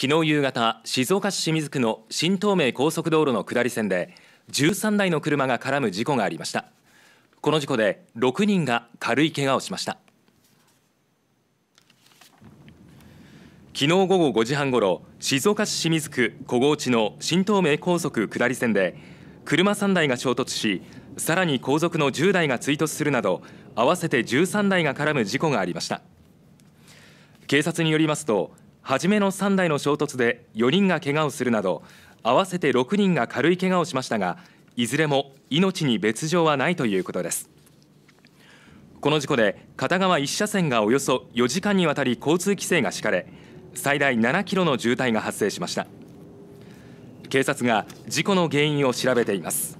昨日夕方、静岡市清水区の新東名高速道路の下り線で13台の車が絡む事故がありました。この事故で6人が軽いけがをしました。昨日午後5時半ごろ、静岡市清水区小河内の新東名高速下り線で車3台が衝突し、さらに後続の10台が追突するなど合わせて13台が絡む事故がありました。警察によりますと初めの3台の衝突で4人が怪我をするなど合わせて6人が軽い怪我をしましたがいずれも命に別状はないということですこの事故で片側1車線がおよそ4時間にわたり交通規制が敷かれ最大7キロの渋滞が発生しました警察が事故の原因を調べています